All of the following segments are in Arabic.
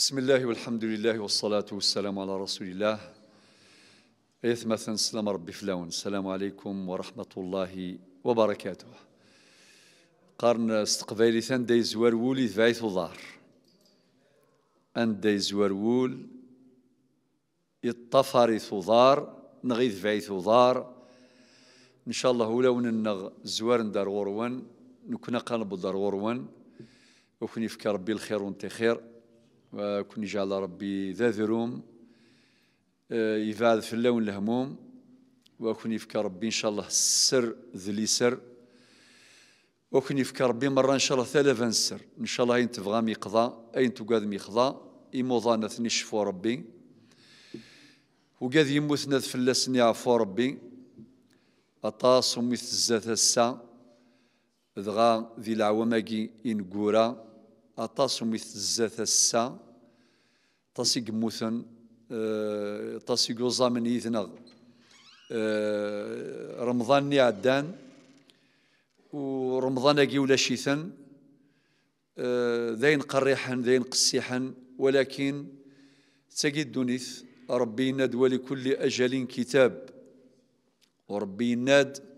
بسم الله والحمد لله والصلاة والسلام على رسول الله مثلا سلام ربي فلون السلام عليكم ورحمة الله وبركاته قرن استقبالي ثان دي زوار وولي ذايت وضار أن دي زوار وول يطفري ثوضار نغي ذايت وضار إن شاء الله ولو نغ زوار دار غروان نكون قلب دار غروان وكني فكر ربي الخير وانت خير وكن جعل ربي ذا ذروم آه، يبعد في اللون الهموم وكن يفكى ربي إن شاء الله السر ذلي سر وكن يفكى ربي مرة إن شاء الله ثلاثة سر إن شاء الله أين تفغى ميقضى أين تقاد ميقضى إموضانة نشفو ربي وقاذ يموثنا في فلسني يعفو ربي أطاس ومثل الزاثة السا ذغا ذي إن إنقورا أطاس مثل tezza السا aṭas i yemmuten aṭas i رمضان نعدان ورمضان اجي ولا شيثن آه، ذين قريحا ذين قسيحا ولكن تجد دونيث ربي يناد ولكل أجل كتاب وربي يناد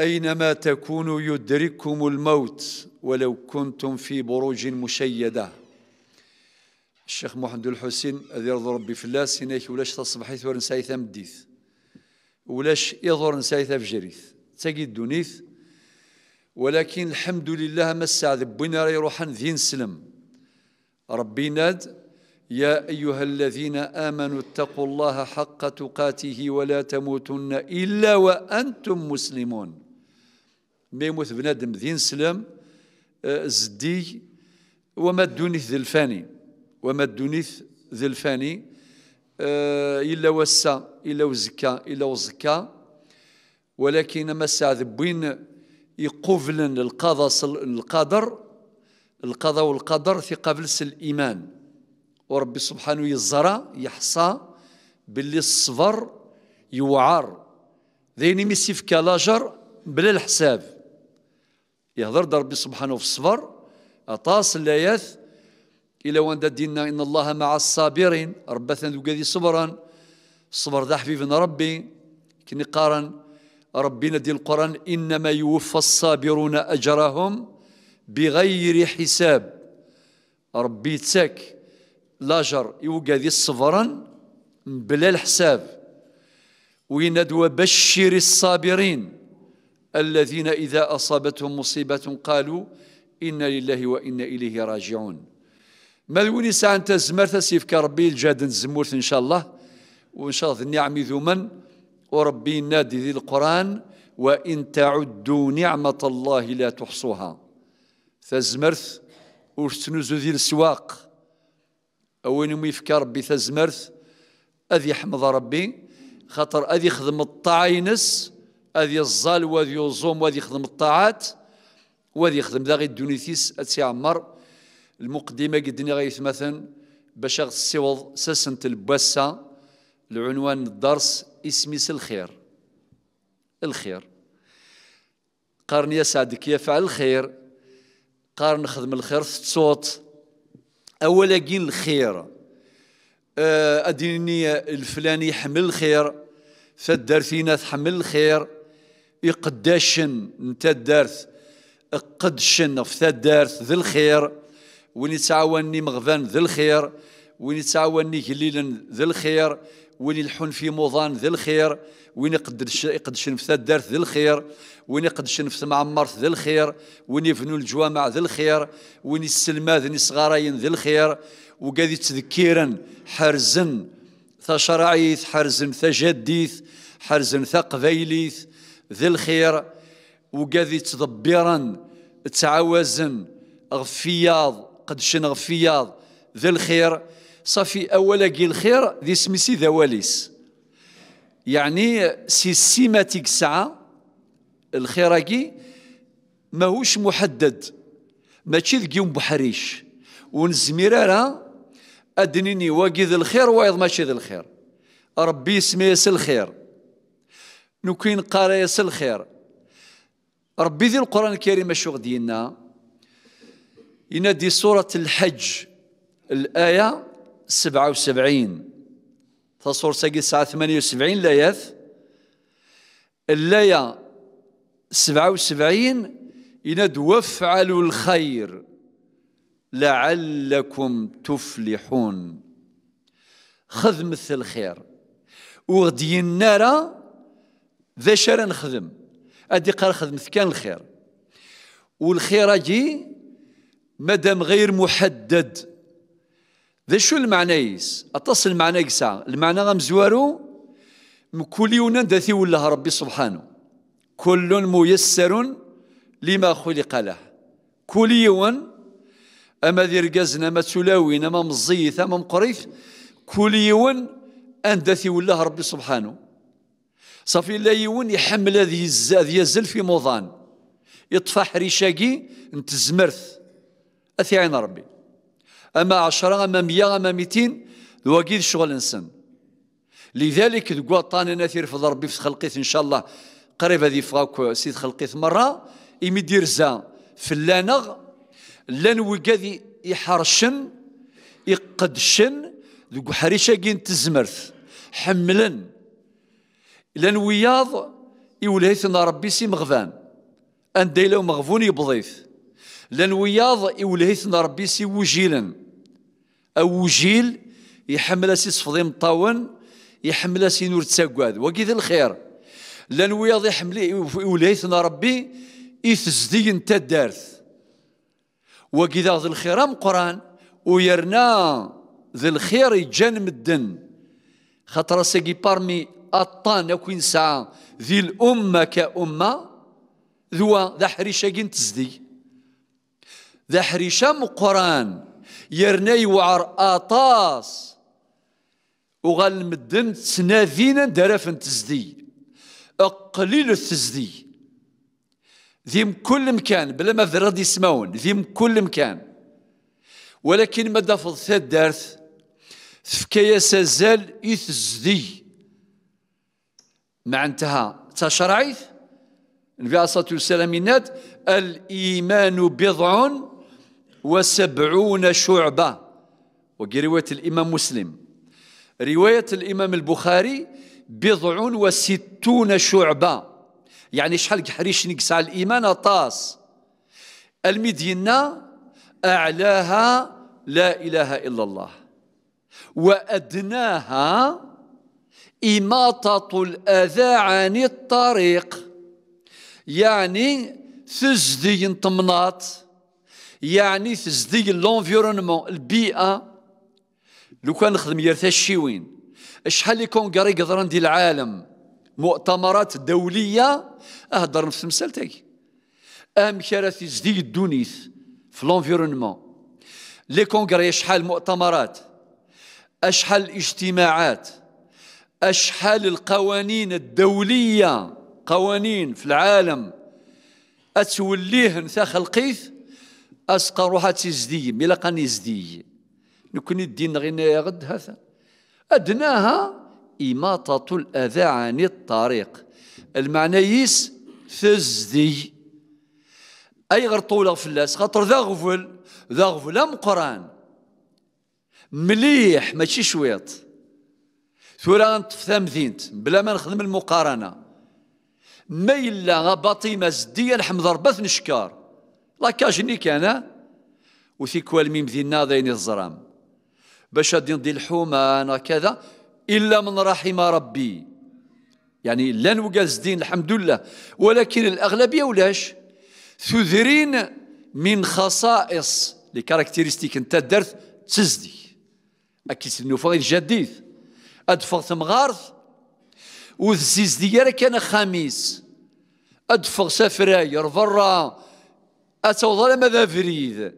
أينما تكونوا يدرككم الموت ولو كنتم في بروج مشيدة الشيخ محمد الحسين أذير ربي الله سينيك ولاش تصبحي ثور نسايثا مديث ولاش يظهر نسايثا في جريث تاقي ولكن الحمد لله ما السعد بنا راه يروح ذين ربي ناد يا أيها الذين آمنوا اتقوا الله حق تقاته ولا تموتن إلا وأنتم مسلمون ما يموت بنادم ذين سلام آه، زدي وما دونيث ذي الفاني وما دونيث ذي الفاني آه، إلا وسا إلا وزكا إلا وزكا ولكن ما بوين يقفل القضاء القدر القضاء والقدر في قبلس الإيمان وربي سبحانه يزرى يحصى باللي الصبر يوعر ذيني ميسيف كالاجر بلا الحساب يهضر ربي سبحانه في الصبر أطاس اللياث إلى وان دينا إن الله مع الصابرين ربا ثان صبرا الصبر ذا حبيبنا ربي كني قارن ربنا دي القرآن إنما يوفى الصابرون أجرهم بغير حساب ربي تساك لاجر ذي الصبرا بلا الحساب وينادوا بشر الصابرين الذين إذا أصابتهم مصيبة قالوا إنا لله وإنا إليه راجعون ملوني ساعة تزمرت سيفك ربي الجاد نزمورت إن شاء الله وإن شاء الله النعم من وربي نادي ذي القرآن وإن تعدوا نعمة الله لا تحصوها تزمرت ورتنوزو ذي السواق أوين ميفكى ربي تزمرت أذي حمض ربي خاطر أذي خدم الطاعينس هذه الزال وهذه الزوم وهذه يخدم الطاعات وهذه يخدم دا غي الدونيتيس عمر المقدمة قدني غيث مثلا باش السوض سسنة الباسة لعنوان الدرس اسميس الخير الخير قارن يسعدك يفعل الخير قارن خدم الخير في صوت أولا قين الخير آه، أديني الفلاني يحمل الخير فالدارثينا فينا تحمل الخير يقداشن نتا الدارث قدشن في تدارت ذي الخير وين يتعاوني مغفان ذي الخير وين يتعاوني قليلا ذي الخير وين يلحن في موضان ذي الخير وين يقدشن في تدارت ذي الخير وين يقدشن في معمرت ذي الخير وين يفنوا الجوامع ذي الخير وين يسلما ذي صغارين ذي الخير وقاد يتذكيرا حرزن ثا شرعيث حرزن ثا جديث حرزن ثا قبيليث ذي الخير وقاذي تضبيرا تعاوزن غفياض قدشن غفياض ذي الخير صافي اولا قي الخير ذي سميسي ذا يعني سي سيماتيك ساعه الخيراكي ماهوش محدد ماشي ذكي بحريش ونزمير ادنيني واقي ذي الخير وايض ماشي ذي الخير ربي يسميس الخير نكون قرايس الخير ربي ذي القرآن الكريم الشغل ديالنا ينادي سورة الحج الآية 77 تصور ساقي الساعة 78 لايات الآية 77 يناد وافعلوا الخير لعلكم تفلحون خذ مثل الخير وغدي النار ذا شر نخدم ادي قال خدمت كان الخير والخير اجي مادام غير محدد ذا شو المعنى يس اتصل المعنى يسع المعنى غمزوارو كل يونا داثي ولا ربي سبحانه كل ميسر لما خلق له كل يوم اما ذي رقزنا ما تلاوينا ما مزيث ما مقريف كل يوم ان داثي ولا ربي سبحانه صافي لا يون يحمل الزاد يزل في موضان يطفى حريشاكي انت الزمرث اثي عين ربي اما عشرة اما مية اما ميتين ذواقيد شغل انسان لذلك طاني ناثير في ربي في خلقيت ان شاء الله قريب هذه فاك سيد خلقيت مره زا في فلانغ لان وقاذي يحرشن يقدشن ذو انت زمرث حملن لان وياض يوليت ربي سي مغفان ان ديلو مغفون يبضيف لان وياض يوليت ربي سي وجيلا او وجيل يحمل سي صفضي مطاون يحمل سي نور تساكواد وكيد الخير لان وياض يحمل وليت ربي يثزدي انت دارث وكيد ذي الخير ام قران ويرنا ذي الخير يجان مدن خاطر سيكي بارمي الطان أكو ساعة ذي الأمة كأمة ذو ذا حريشة تزدي ذا حريشة مقران يرني وعر آطاس وغال مدن تناذينا درفن تزدي أقليل تزدي ذيم كل مكان بلا ما ذرد يسمون ذيم كل مكان ولكن مدى فضثات دارث ثفكايا سازال يثزدي معنتها تشرعيث النبي عليه الصلاة والسلام يناد الإيمان بضع وسبعون شعبة وروايه الإمام مسلم رواية الإمام البخاري بضع وستون شعبة يعني شحال كحريش نقص على الإيمان طاس المدينة أعلاها لا إله إلا الله وأدناها إماطة الأذى عن الطريق يعني تزدي تمناط يعني تزدي لونفيرونمون البيئة لو كان نخدم يرثا الشيوين شحال يكون كاري قدران ديال العالم مؤتمرات دولية أهدر نفس مسالتك أهم كرا تزدي الدونيس في لونفيرونمون لي كونغري شحال مؤتمرات أشحال اجتماعات أشحال القوانين الدولية قوانين في العالم أتوليه نتا خلقيث أسقى روحها تيزدي ملا قاني زدي نكون الدين غينا غد هذا أدناها إماطة الأذى عن الطريق المعنى يس تزدي أي غير طولة فلاس خاطر ذا غفل ذا غفل أم قران مليح ماشي شويط ثورة نطف تمثينت بلا ما نخدم المقارنة ما إلا غباطي زدي الحمد ربث نشكار لا كاجني كان وثيكوال ميم ذي الناظرين الزرام باش غادي ندي الحومة أنا كذا إلا من رحم ربي يعني لا نوكاز زدين الحمد لله ولكن الأغلبية ولاش ثذرين من خصائص لي كاركتيريستيك نتا درت تزدي أكيد النوفا الجديد ادفغ تمغارث وذزيز ديالك كان خميس ادفغ سفراي رفرا ظلم ذا فريد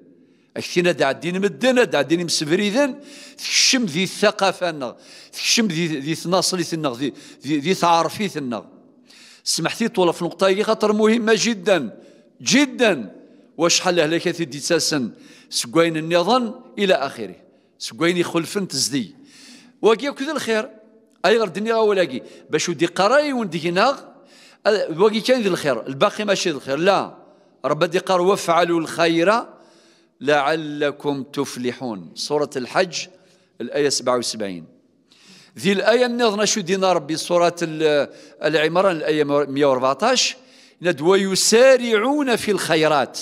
دع الدين مدنا دع الدين مسفريدن تشم ذي الثقافه النغ تشم ذي ذي تناصليت النغ ذي ذي تعرفيت النغ سمحتي طول في نقطه خاطر مهمه جدا جدا واش حل هلاكات ديتاسن سكوين النظام الى اخره سكوين يخلفن تزدي واقي كل الخير اي غير الدنيا ولاقي باش ودي قراي وندي هنا واقي كان ذي الخير الباقي ماشي ذي الخير لا رب دي قر وافعلوا الخير لعلكم تفلحون سورة الحج الآية 77 ذي الآية النظنة شو دينا ربي سورة العمران الآية 114 ند ويسارعون في الخيرات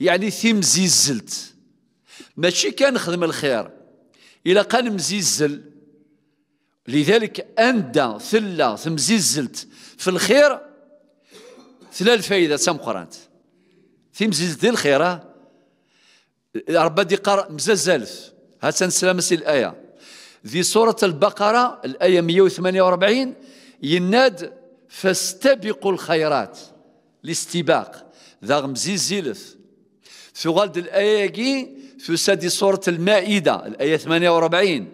يعني ثيم زيزلت ماشي كان خدم الخير الى قال مزيزل لذلك أندى ثلة زيزلت في الخير ثلا الفايدة سام قرانت ثم زيزلت الخير ربا دي قرأ مزازالف هاتان سلامسي الآية ذي سورة البقرة الآية 148 يناد فاستبقوا الخيرات الاستباق ذا مزيزلت في غالد الآية في سادي سورة المائدة الآية 48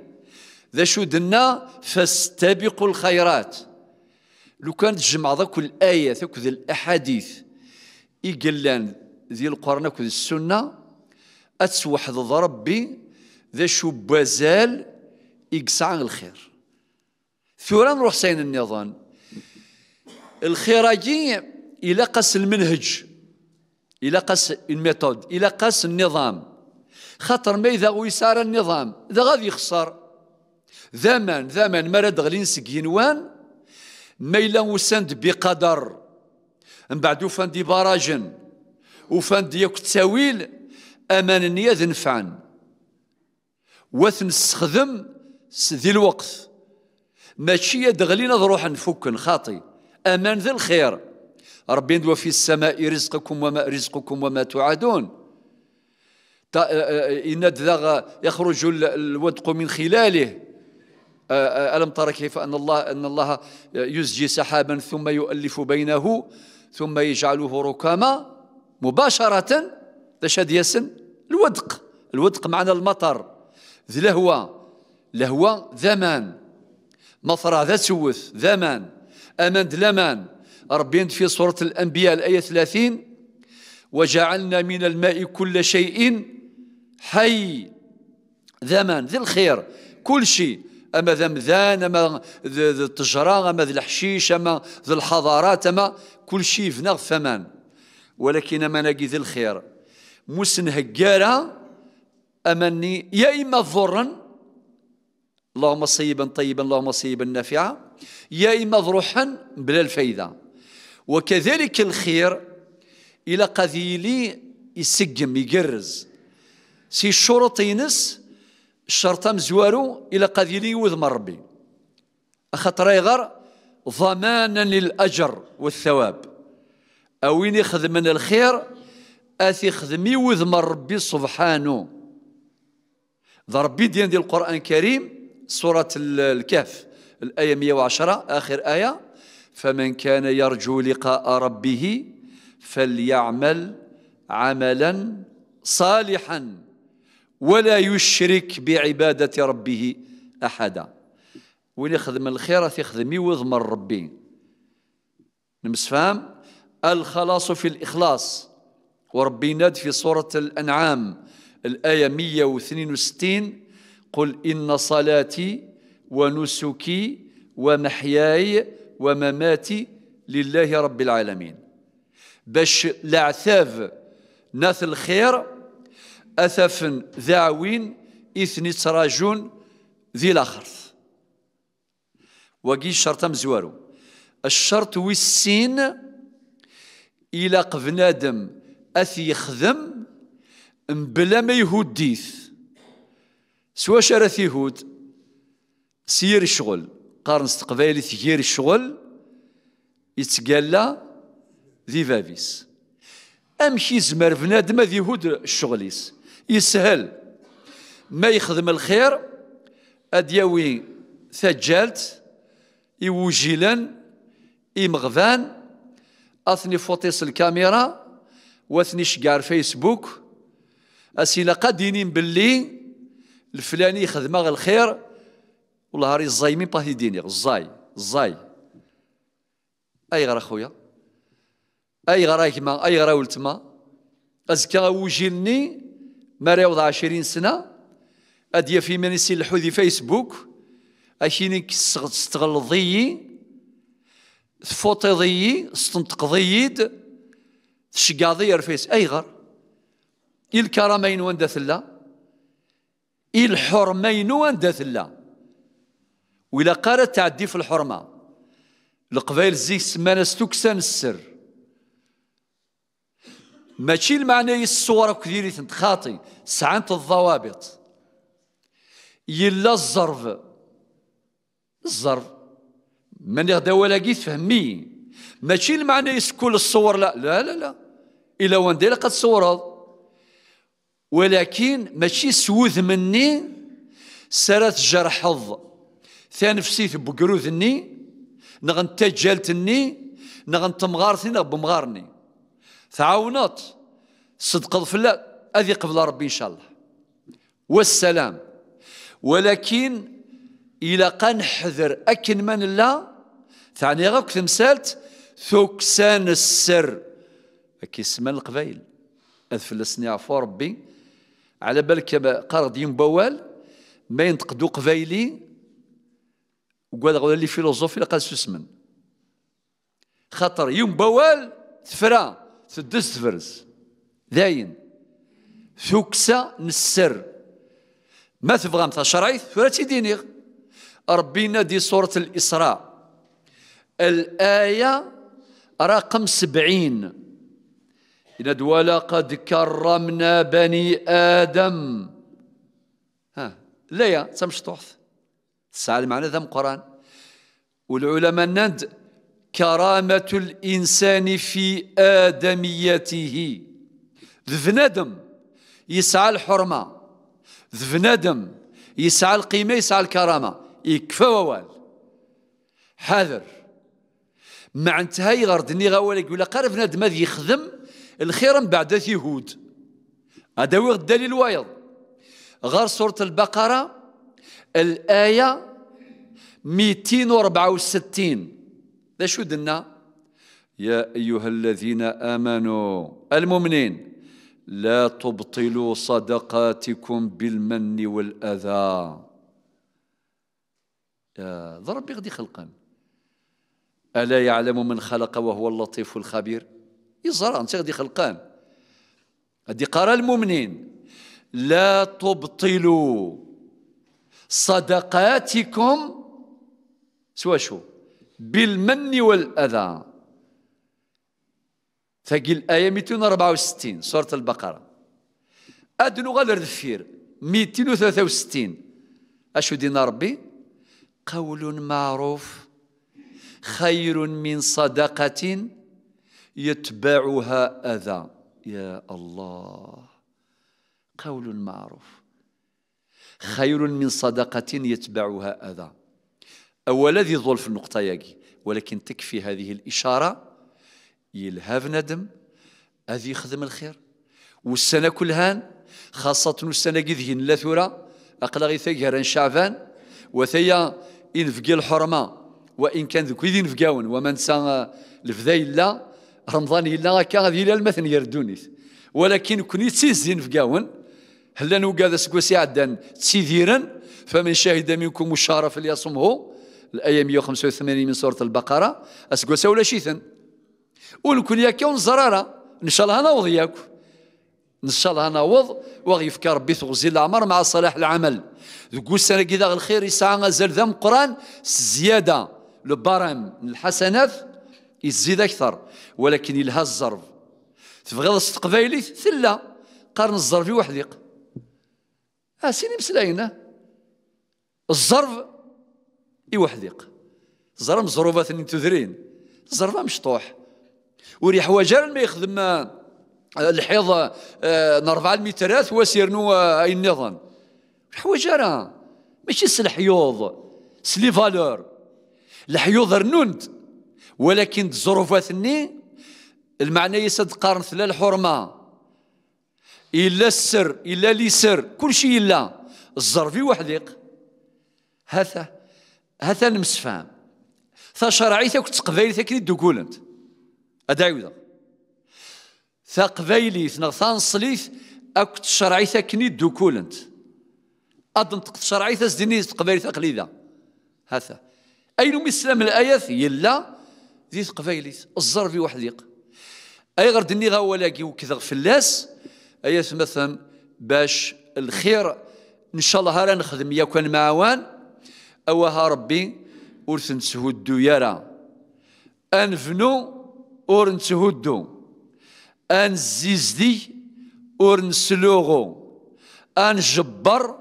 ذا شو دنا فاستبقوا الخيرات لو كانت جمع ذاك الايه ذاك الأحاديث إقلان ذي القرآن ذاك السنة أتسوحد ربي ذا شو بازال يقسع الخير ثورا نروح سين النظام الخيراجي إلى قاس المنهج إلى قاس الميثود إلى قاس النظام خاطر ما إذا ويسار النظام ذا غادي يخسر زمان زمان ما راد غلين سكينوان ما إلا وسند بقدر من بعد وفان دي باراجن وفاندي دي تساويل أمان النية ذنفعن وثن نستخدم ذي الوقت ماشي يدغلينا ذروح نفك خاطي أمان ذي الخير ربي في السماء رزقكم وما رزقكم وما توعدون آه، آه، آه، إن يخرج الودق من خلاله ألم ترى كيف أن الله أن الله يزجي سحابا ثم يؤلف بينه ثم يجعله ركاما مباشرة تشهد ياسن الودق الودق معنى المطر ذي لهوى لهوى ذمان مطرة ذا سوث ذمان أمان دلمان ربين في سورة الأنبياء الآية 30 وجعلنا من الماء كل شيء حي ذمن ذي الخير كل شيء اما ذمذان اما ذي التجره اما ذي الحشيش اما ذي الحضارات اما كل شيء نغف ثمن ولكن اما نجي ذي الخير مسن هجاره امني يا اما ضرا اللهم صيبا طيبا اللهم صيبا نافعا يا اما ضروحا بلا الفايده وكذلك الخير الى قذيلي يسقم يقرز سي الشروط ينس الشرطه مزوارو الى قذيلي يوذ من ربي اخطر يغر ضمانا للاجر والثواب اوين يخدم من الخير اثي خدمي وذ من ربي سبحانه ضربي ربي ديال دي القران الكريم سوره الكهف الايه 110 اخر ايه فمن كان يرجو لقاء ربه فليعمل عملا صالحا ولا يشرك بعبادة ربه أحدا واللي يخدم الخير يخدم يوضم ربي نمسفهم الخلاص في الإخلاص وربي ناد في سورة الأنعام الآية 162 قل إن صلاتي ونسكي ومحياي ومماتي لله رب العالمين باش لعثاف ناث الخير أثفن ذاوين إثني تراجون ذي الآخر وقي شرطة مزوارو الشرط ويسين إلى قفنادم أثي يخدم بلا ما يهود ديث سوا شرث يهود سير الشغل قارن استقبالي تير الشغل يتقالى ذي فافيس أمشي زمر بنادم ذي هود الشغليس يسهل ما يخدم الخير أدياوي ثجالت يوجيلن يمغفان أثني فوطيس الكاميرا واثني شقار فيسبوك أسيلا قادينين باللي الفلاني يخدم الخير والله الزاي الزايمين باه يديني الزاي الزاي أي غرا خويا أي غير كما أي غرا ولتما أزكى وجيلني مريوض عشرين سنة أدي في منسي الحوذي فيسبوك أشينك تستغلظيي فوطيضي ستنتقضيي تشقاضي رفيس أيغر الكرمين واندا ثلا الحرمين واندا الله وإلا قالت تعدي في الحرمة القبائل زيك سمانة ستوكسان السر ماشي المعنى الصورة كثيرة تنتخاطي سعنت الضوابط يلا الظرف الظرف من يغدا ولا كي فهمي ماشي المعنى كل الصور لا لا لا لا وين دير قد صورات ولكن ماشي سوذ مني سرت جرح حظ ثانفسي بقروذني نغنتجلتني نغنتمغارتني نغبمغارني تعاونات صدق فلا هذه قبل ربي إن شاء الله والسلام ولكن إلى حذر أكن من لا تعني غاك تمثالت ثكسان السر كيسمى القبايل هذا فلسني عفو ربي على بالك قرض ينبوال ما ينتقدو قبايلي وقال غولا لي فيلوزوفي لقد سوسمن خاطر ينبوال تفرا سدس فرز داين ثكسا نسر ما تبغى مثلا شرعيت ثورة دينيغ ربينا دي سورة الإسراء الآية رقم سبعين إن ولقد كرمنا بني آدم ها لا يا تمشطوح تسعى المعنى ذا القرآن والعلماء نند كرامة الإنسان في آدميته ذ يسعى الحرمة ذ يسعى القيمة يسعى الكرامة يكفى ووال حاذر معنتها يغردني غوال يقول قال بنادم هذا يخدم الخير من بعد يهود هذا هو الدليل وايض غير سورة البقرة الآية 264 ذا شو دنا يا أيها الذين آمنوا المؤمنين لا تبطلوا صدقاتكم بالمن والأذى ذا ربي غدي خلقا ألا يعلم من خلق وهو اللطيف الخبير يزرع أنت غدي خلقان غدي قرى المؤمنين لا تبطلوا صدقاتكم سوا شو بالمن والأذى ثقي الآية 264 سورة البقرة أدنو غادر دفير 263 أشو دين ربي قول معروف خير من صدقة يتبعها أذى يا الله قول معروف خير من صدقة يتبعها أذى أولا ذي ظل في النقطة ياكي ولكن تكفي هذه الإشارة يلهاف ندم هذه يخدم الخير والسنة كلهان خاصة السنة كذي لا ثورة أقلا غي ثقهر شعبان وثيا إن فقي الحرمة وإن كان ذو كذين فقاون ومن نسى الفذيل لا رمضان إلا كا غادي إلى المثل يردوني ولكن كوني تسيزين فقاون هلا نوكا ذا سكوسي عدان تسيديرا فمن شهد منكم الشهر فليصمه الآية 185 من سورة البقرة أسقوسا ولا شيثن ولكن ياك زرارة إن شاء الله نوض ياك إن شاء الله نوض وغيفك ربي تغزي العمر مع صلاح العمل تقول السنة كذا الخير يسعى غزال ذم قران الزيادة لو بارام الحسنات يزيد أكثر ولكن يلها الزرف تبغيض قبايلي ثلا قرن الزرف وحديق أسيني آه، سيني مسلاينا الزرف يوحديق زرم مزروبات اللي تذرين زرم مشطوح وريح حواجر ما يخدم آه، الحيض آه، نرفع المترات وسير نو آه، اي النظام حواجر راه ماشي سلحيوض سلي فالور الحيوض رنونت ولكن الظروفات الني المعنى يسد قارن ثلا الحرمه الا السر الا لي سر كل شيء الا الظرفي وحديق هذا هذا المسفام ثا كنت وتقبايلتك كني دوكولنت أدعوذة ثا قبايليث نغثان صليث أكت شرعيتك اللي دوكولنت أظن تقت شرعيتك زديني تقبايلتك قليدا هذا أين مسلم الآيات يلا ذي تقبايليث الزر في واحد أي غير دني غا ولاكي وكذا فلاس أيات مثلا باش الخير إن شاء الله هرا نخدم يا كان معوان أوها ربي ورس نتسهدو يارا أنفنو ور أن أنزيزدي ور أن جبر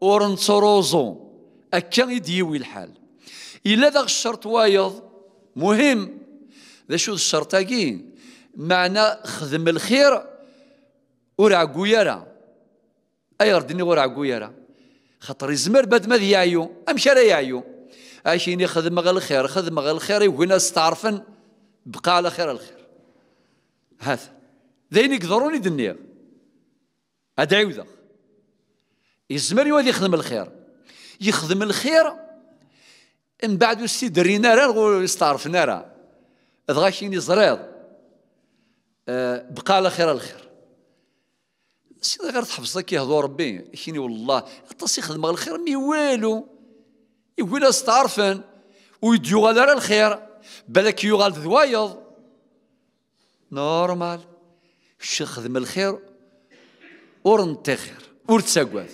ور نتروزو أكا يديوي الحال إلا ذاك الشرط وايض مهم ذا شو الشرط الشرطاكي معنى خدم الخير ور عقويرا أيردني ور عقويرا خاطر يزمر بعد ما يعيو امشي راه يعيو اشيني خدم غير الخير خدم غير الخير وهنا استعرفن بقى على خير الخير هذا ذين يقدروني دنيا هاد عوده يزمر يولي يخدم الخير يخدم الخير من بعد السيد رينا راه استعرفنا راه غاشيني زريض آه، بقى على خير الخير سيدي غير تحفظ يهضر ربي كيني والله اطاس يخدم خدم الخير مي والو يقول تعرفن ويديو على الخير بالك يوغال ذوايض نورمال شي خدم الخير ور نتخير ور تساقوات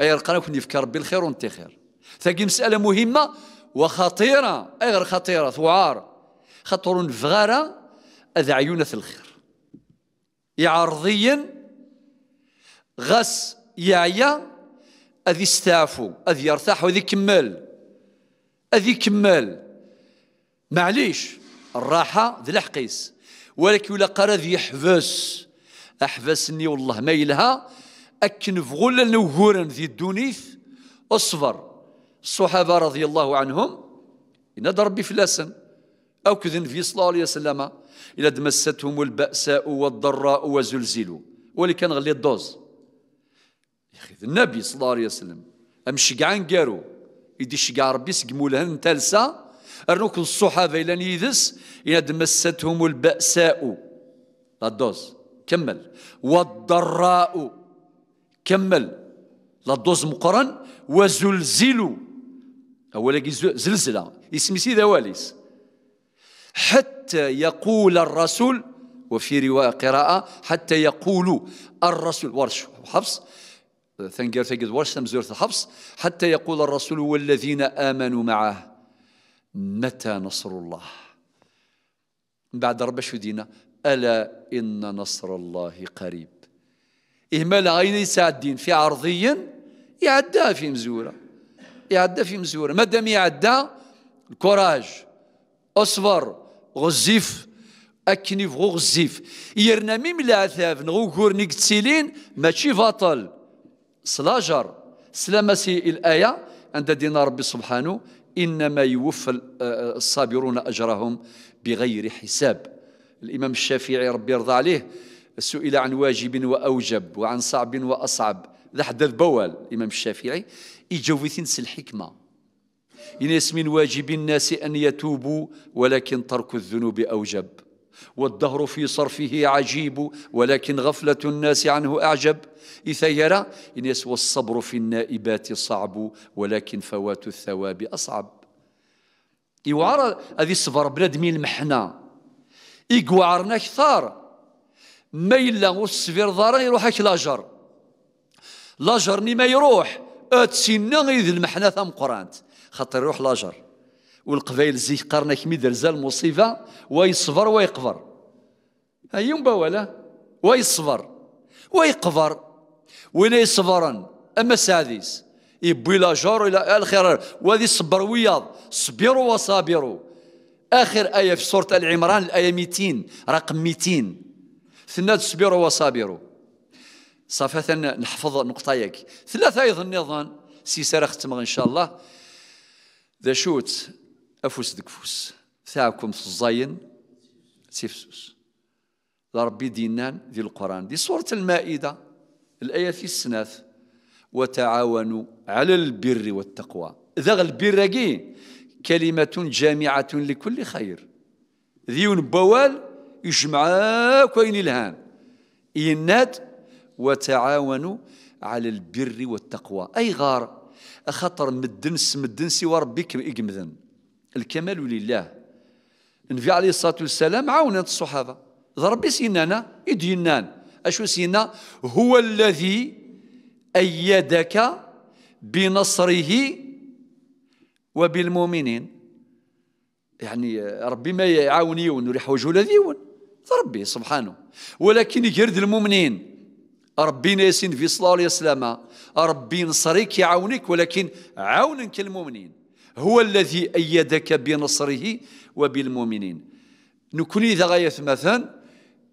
اي رقنا كون يفكر ربي الخير ونتخير ثاقي مسألة مهمة وخطيرة اي غير خطيرة ثوار خطر فغارة اذا عيونة الخير يعرضيا غاس يعيا اذي يستعفو اذي يرتاح واذي كمال اذي كمال معليش الراحة ذي الحقيس ولكن ولا قرا ذي حفاس احفاسني والله ما يلها أكن فغول نوهورا ذي الدونيث اصبر الصحابة رضي الله عنهم إن ربي فلاسن أو كذن في صلى الله عليه وسلم إلى دمستهم البأساء والضراء وزلزلوا ولي كان غلي الدوز النبي صلى الله عليه وسلم امشي كاع نقارو يدي شقع ربي سقمو لهن تالسا أرنوك الصحابه الى نيدس الى دمستهم البأساء الدوز كمل والضراء كمل لا دوز مقرن وزلزلوا اولا زلزله اسمي سيدي واليس حتى يقول الرسول وفي رواية قراءة حتى يقول الرسول ورش حفص ثنقال تجد ورش زورة حتى يقول الرسول والذين آمنوا معه متى نصر الله من بعد ربع شو دينا ألا إن نصر الله قريب إهمال غين يساعدين في عرضيا يعدى في مزورة يعدى في مزورة ما دام يعدى الكوراج اصبر غزيف أكني فغو غزيف يرنا ميم العذاب نغوكور نكتسيلين ماشي فاطل سلاجر سلامسي الايه عند دين ربي سبحانه انما يوفى آه، آه، الصابرون اجرهم بغير حساب الامام الشافعي ربي يرضى عليه سئل عن واجب واوجب وعن صعب واصعب ذا حدث البوال الامام الشافعي يجوثين الحكمه إنس من واجب الناس أن يتوبوا ولكن ترك الذنوب أوجب والدهر في صرفه عجيب ولكن غفلة الناس عنه أعجب إذا يرى إنس والصبر في النائبات صعب ولكن فوات الثواب أصعب إيوعر هذه الصبر من المحنة يقوعرنا كثار ما إلا والصبر ضرر يروح هاك لاجر لاجرني ما يروح اتسنا غيذ المحنة ثم قرانت خاطر يروح لاجر والقبائل زي قرنا كمي درزا المصيبه ويصبر ويقبر يوم بولا ويصبر ويقبر وين يصبرن اما ساديس يبوي لاجر الى الخير وذي صبر وياض صبروا وصابروا اخر ايه في سوره ال عمران الايه 200 رقم 200 ثنات صبروا وصابروا صافي نحفظ نقطه ياك ثلاثه ايضا نظام سي سارة ختمها ان شاء الله شوت أفوس دكفوس تاعكم الزين سيفسوس ربي دينان دي القرآن دي سورة المائدة الآية في السنات وتعاونوا على البر والتقوى ذا البر كلمة جامعة لكل خير ذيون بوال يجمع كوين الهام ينات وتعاونوا على البر والتقوى أي غار خاطر مدنس مدنسي وربك يقمذن الكمال لله النبي عليه الصلاه والسلام عاون الصحابه ضربي سينانا يدينان اشو سينا هو الذي ايدك بنصره وبالمؤمنين يعني ربي ما يعاوني ونريح ويحوج ولا ربي سبحانه ولكن يجرد المؤمنين ربي ناسين في صلاة الله عليه ربي ينصرك يعاونك ولكن عاونك المؤمنين هو الذي أيدك بنصره وبالمؤمنين نكوني إذا غاية مثلا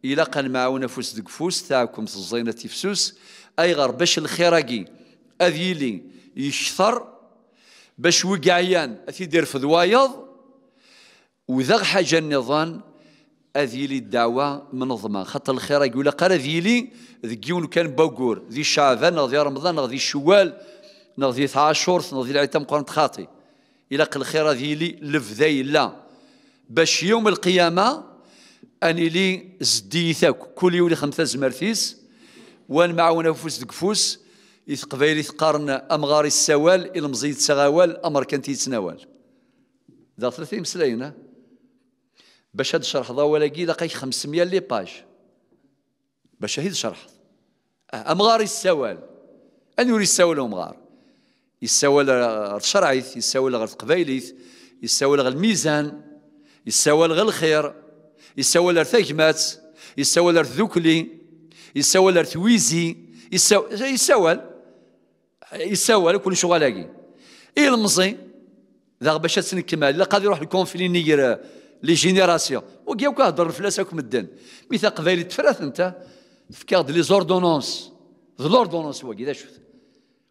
إلا قال معاون فوس دك فوس تاعكم الزينة تفسوس أي غير باش الخيراقي أذيلي يشثر باش وقعيان أثيدير في ذوايض وذا حاجة النظام اذيلي الدعوه منظمه خاطر الخير يقول لك قال اذيلي ذكيون كان باكور ذي شعبان ذي رمضان ذي شوال ذي عاشور ذي العتام قرنت خاطي الى الخير ذيلي لفذي لا باش يوم القيامه اني لي زديتك كل يولي خمسه زمرتيس وان معونا فوس دقفوس يتقبيلي تقارن امغاري السوال المزيد سغاوال امر كانت يتناول ذا ثلاثين مسلاينه باش هاد الشرح ذا ولاقي لقيت 500 لي باج باش هيد الشرح أه، امغار السوال ان يوري السوال امغار يسوال غير الشرعيث يسوال غير القبايليت يسوال غير الميزان يسوال غير الخير يسوال غير ثجمات يسوال غير ذوكلي يسوال غير تويزي يسوال يسوال كل شغل هاكي إيه المزي ذا باش تسن كمال لا قادر يروح الكونفلي نيجر لي جينيراسيون وكيا كنهضر الفلاسك مدن ميثا قبايل تفرات انت كاد لي زوردونونس زوردونونس هو دا شفت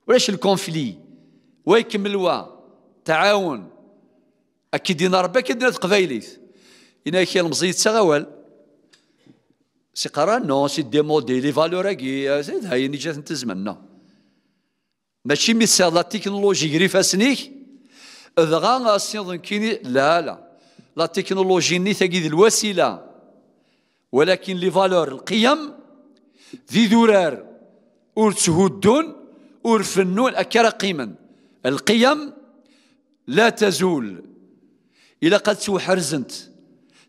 واش الكونفلي ويكمل وا تعاون اكيد دينا ربي اكيد دينا تقبايليت انا كي المزيد سغوال سي قرا نو سي دي مودي لي فالور كي زيد هاي اللي جات تزمن نو ماشي مثال لا تكنولوجي غريفاسنيك سنيك غا سيضن كيني لا لا لا تكنولوجي ني الوسيله ولكن لي فالور القيم ذي دورار اور تهدون اور فنون اكرا قيما القيم لا تزول الى قد سو حرزنت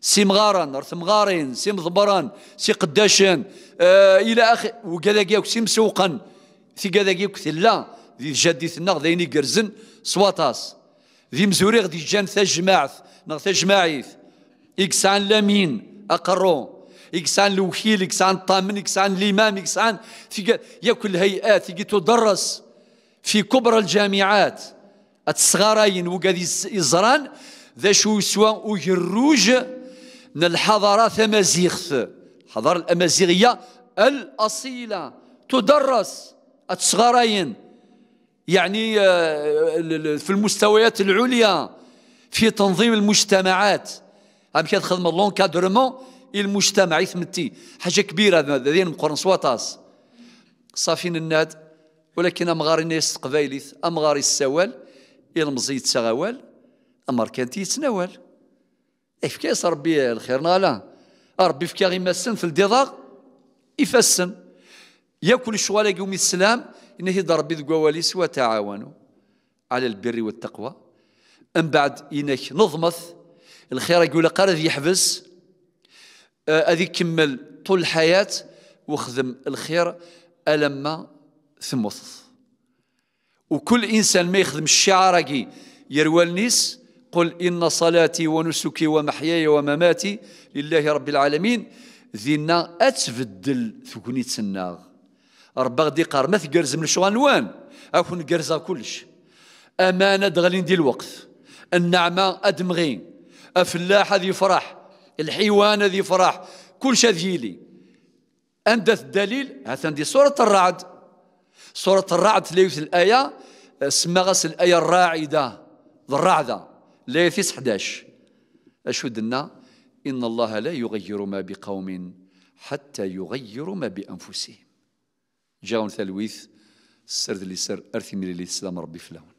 سي مغارن رث مغارين سي مضبران سي قداشان آه الى اخ وكذاك سي مسوقا في كذاك لا ذي النغ غدايني قرزن سواطاس ذي مزوري ذي جان ثا جماعث نغتي جماعيث إكسان لامين أقرو إكسان الوكيل إكسان الطامن إكسان الإمام إكسان في ياكل هيئات يجي تدرس في كبرى الجامعات الصغارين وقاد يزران ذا شو سوا وجروج من الحضارة أمازيغ الحضارة الأمازيغية الأصيلة تدرس الصغارين يعني آه، في المستويات العليا في تنظيم المجتمعات عم كي تخدم لونكادرمون المجتمع يثمتي حاجه كبيره هذا مقرن سواطاس صافي الناد ولكن امغاري ناس قبايليث امغاري السوال سغاوال يتسغوال امركانتي يتناول افكاس ربي الخير نالا نعم، أه، ربي في كاغي السن في الديضاغ يفسن ياكل شوالا يوم السلام إنه يضرب ذو وتعاونوا على البر والتقوى من بعد ينك نظمث الخير يقول قرض يحبس أذي آه، كمل طول الحياة وخدم الخير ألما ثمث وكل إنسان ما يخدم الشعر يروى النيس قل إن صلاتي ونسكي ومحياي ومماتي لله رب العالمين ذينا أتبدل ثكنيت تسناغ ربا غدي قار ما تقرزم الشوانوان أكون قرزا كلش أمانة غادي ندير الوقت النعمة أدمغي الفلاح ذي يفرح الحيوان ذي يفرح كل شيء يلي أندث الدليل هذا دي سورة الرعد سورة الرعد ليث الآية سمغس الآية الراعدة الرعدة ليث 11 أشو إن الله لا يغير ما بقوم حتى يغيروا ما بأنفسهم جاون ثلويث السرد اللي سر أرثي من اللي سلام ربي فلاون